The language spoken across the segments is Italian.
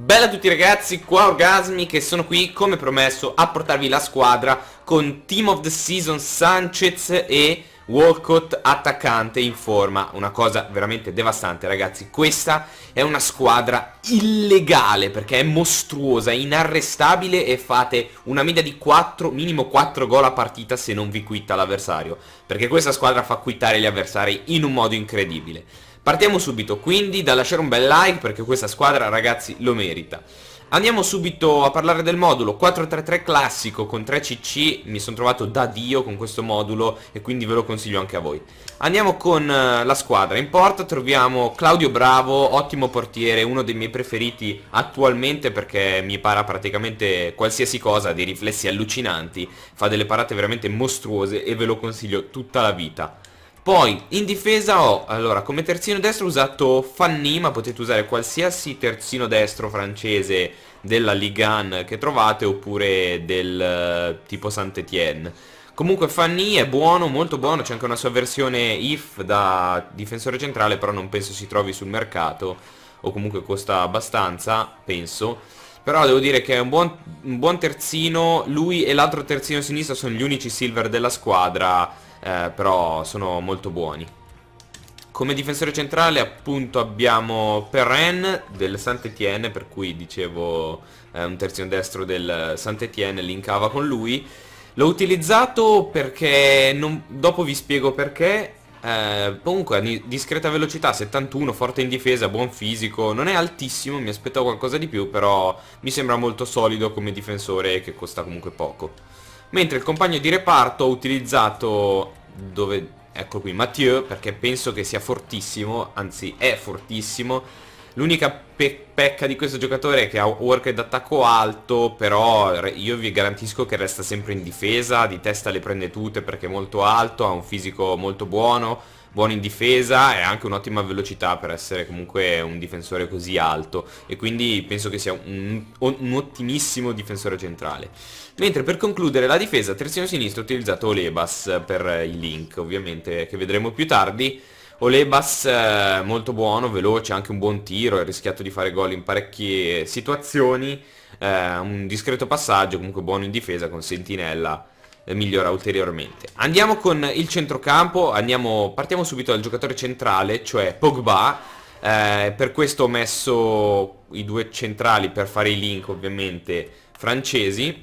Bella a tutti ragazzi, qua Orgasmi che sono qui come promesso a portarvi la squadra con Team of the Season Sanchez e Walcott attaccante in forma Una cosa veramente devastante ragazzi Questa è una squadra illegale perché è mostruosa, è inarrestabile E fate una media di 4, minimo 4 gol a partita se non vi quitta l'avversario Perché questa squadra fa quittare gli avversari in un modo incredibile Partiamo subito quindi da lasciare un bel like perché questa squadra ragazzi lo merita. Andiamo subito a parlare del modulo 4-3-3 classico con 3 cc, mi sono trovato da dio con questo modulo e quindi ve lo consiglio anche a voi. Andiamo con eh, la squadra, in porta troviamo Claudio Bravo, ottimo portiere, uno dei miei preferiti attualmente perché mi para praticamente qualsiasi cosa, dei riflessi allucinanti, fa delle parate veramente mostruose e ve lo consiglio tutta la vita. Poi in difesa ho, allora come terzino destro ho usato Fanny ma potete usare qualsiasi terzino destro francese della Ligue 1 che trovate oppure del eh, tipo saint etienne Comunque Fanny è buono, molto buono, c'è anche una sua versione if da difensore centrale però non penso si trovi sul mercato o comunque costa abbastanza, penso. Però devo dire che è un buon, un buon terzino, lui e l'altro terzino sinistro sono gli unici silver della squadra eh, però sono molto buoni. Come difensore centrale appunto abbiamo Perrin del saint etienne per cui dicevo eh, un terzino destro del saint etienne linkava con lui. L'ho utilizzato perché, non, dopo vi spiego perché, eh, comunque a discreta velocità, 71, forte in difesa, buon fisico, non è altissimo, mi aspettavo qualcosa di più, però mi sembra molto solido come difensore che costa comunque poco. Mentre il compagno di reparto ho utilizzato... Dove... Ecco qui, Mathieu, perché penso che sia fortissimo, anzi è fortissimo. L'unica pe pecca di questo giocatore è che ha work d'attacco alto, però io vi garantisco che resta sempre in difesa, di testa le prende tutte perché è molto alto, ha un fisico molto buono, buono in difesa e anche un'ottima velocità per essere comunque un difensore così alto e quindi penso che sia un, un ottimissimo difensore centrale. Mentre per concludere la difesa, terzino sinistro ha utilizzato Olebas per il link, ovviamente, che vedremo più tardi. Olebas eh, molto buono, veloce, anche un buon tiro, ha rischiato di fare gol in parecchie situazioni, eh, un discreto passaggio, comunque buono in difesa con Sentinella eh, migliora ulteriormente. Andiamo con il centrocampo, andiamo, partiamo subito dal giocatore centrale, cioè Pogba. Eh, per questo ho messo i due centrali per fare i link ovviamente francesi.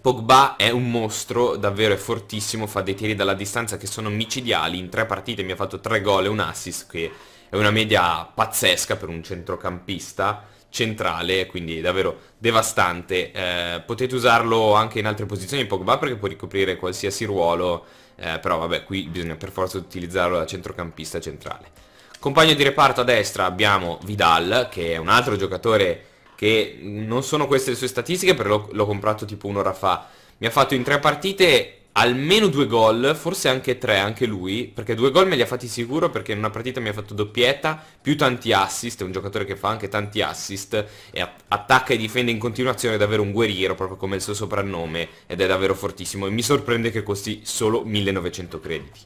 Pogba è un mostro, davvero è fortissimo, fa dei tiri dalla distanza che sono micidiali, in tre partite mi ha fatto tre gol e un assist, che è una media pazzesca per un centrocampista centrale, quindi davvero devastante. Eh, potete usarlo anche in altre posizioni in Pogba perché può ricoprire qualsiasi ruolo, eh, però vabbè qui bisogna per forza utilizzarlo da centrocampista centrale. Compagno di reparto a destra abbiamo Vidal, che è un altro giocatore che non sono queste le sue statistiche, però l'ho comprato tipo un'ora fa. Mi ha fatto in tre partite almeno due gol, forse anche tre, anche lui, perché due gol me li ha fatti sicuro perché in una partita mi ha fatto doppietta, più tanti assist, è un giocatore che fa anche tanti assist e attacca e difende in continuazione, è davvero un guerriero, proprio come il suo soprannome, ed è davvero fortissimo e mi sorprende che costi solo 1900 crediti.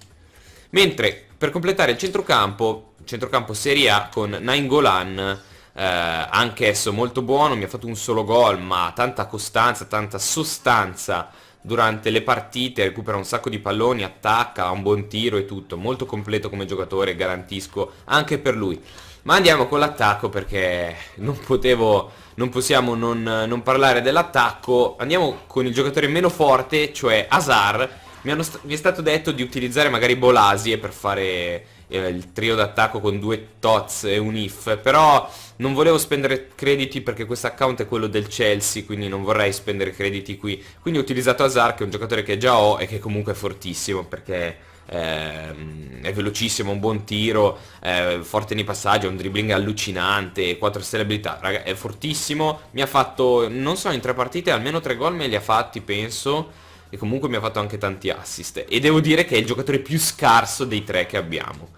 Mentre per completare il centrocampo, centrocampo Serie A con Nainggolan, eh, anche esso molto buono, mi ha fatto un solo gol, ma tanta costanza, tanta sostanza durante le partite, recupera un sacco di palloni, attacca, ha un buon tiro e tutto, molto completo come giocatore, garantisco anche per lui. Ma andiamo con l'attacco perché non potevo, non possiamo non, non parlare dell'attacco. Andiamo con il giocatore meno forte, cioè Hazard. Mi, mi, è stato detto di utilizzare magari Bolasie per fare eh, il trio d'attacco con due TOTS e un IF, però non volevo spendere crediti perché questo account è quello del Chelsea, quindi non vorrei spendere crediti qui. Quindi ho utilizzato Azar, che è un giocatore che già ho e che comunque è fortissimo perché ehm, è velocissimo, un buon tiro, eh, forte nei passaggi, un dribbling allucinante, 4 stelle abilità, raga, è fortissimo, mi ha fatto, non so, in tre partite almeno tre gol me li ha fatti, penso, e comunque mi ha fatto anche tanti assist e devo dire che è il giocatore più scarso dei tre che abbiamo.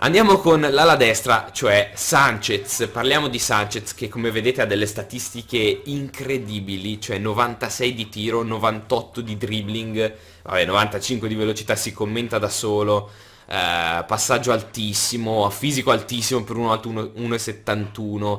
Andiamo con l'ala destra, cioè Sanchez, parliamo di Sanchez che come vedete ha delle statistiche incredibili, cioè 96 di tiro, 98 di dribbling, vabbè 95 di velocità si commenta da solo, eh, passaggio altissimo, fisico altissimo per un alto 1,71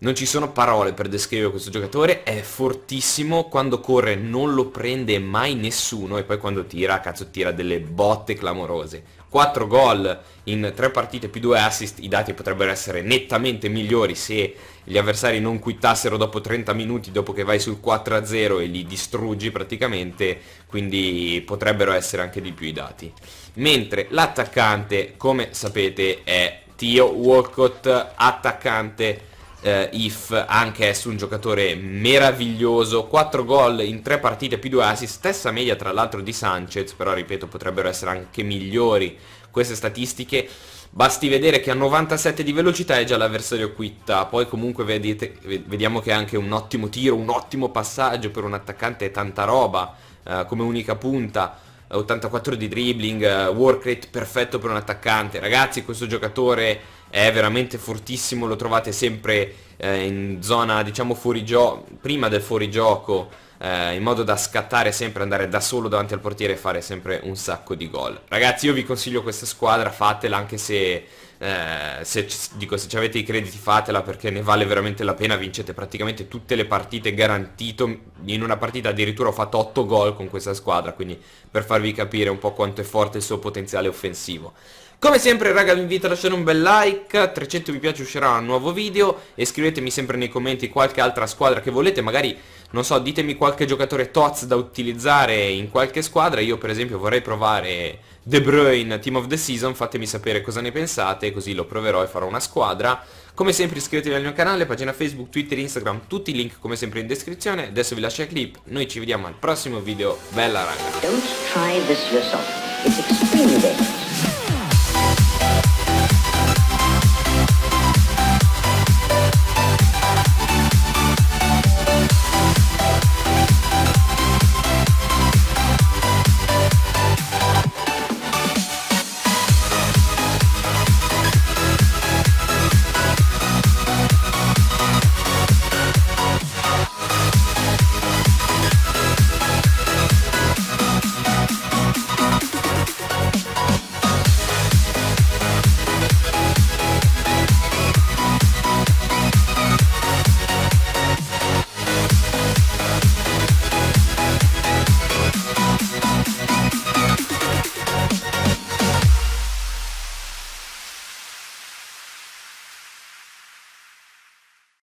non ci sono parole per descrivere questo giocatore, è fortissimo, quando corre non lo prende mai nessuno e poi quando tira, cazzo tira delle botte clamorose. 4 gol in 3 partite più 2 assist, i dati potrebbero essere nettamente migliori se gli avversari non quittassero dopo 30 minuti dopo che vai sul 4-0 e li distruggi praticamente, quindi potrebbero essere anche di più i dati. Mentre l'attaccante, come sapete, è Tio Walcott, attaccante eh, If, anche esso un giocatore meraviglioso, 4 gol in 3 partite più 2 assist, stessa media tra l'altro di Sanchez, però ripeto potrebbero essere anche migliori queste statistiche. Basti vedere che a 97 di velocità è già l'avversario quitta, poi comunque vedete, vediamo che è anche un ottimo tiro, un ottimo passaggio per un attaccante e tanta roba eh, come unica punta. 84 di dribbling, eh, work rate perfetto per un attaccante. Ragazzi, questo giocatore è veramente fortissimo, lo trovate sempre eh, in zona diciamo fuori gioco, prima del fuorigioco, eh, in modo da scattare sempre, andare da solo davanti al portiere e fare sempre un sacco di gol. Ragazzi io vi consiglio questa squadra, fatela anche se... Eh, se, dico, se avete i crediti fatela perché ne vale veramente la pena, vincete praticamente tutte le partite garantito, in una partita addirittura ho fatto 8 gol con questa squadra, quindi per farvi capire un po' quanto è forte il suo potenziale offensivo. Come sempre raga vi invito a lasciare un bel like, 300 mi piace uscirà un nuovo video e scrivetemi sempre nei commenti qualche altra squadra che volete, magari non so ditemi qualche giocatore toz da utilizzare in qualche squadra, io per esempio vorrei provare De Bruyne Team of the Season, fatemi sapere cosa ne pensate così lo proverò e farò una squadra. Come sempre iscrivetevi al mio canale, pagina Facebook, Twitter, Instagram, tutti i link come sempre in descrizione, adesso vi lascio la clip, noi ci vediamo al prossimo video, bella raga!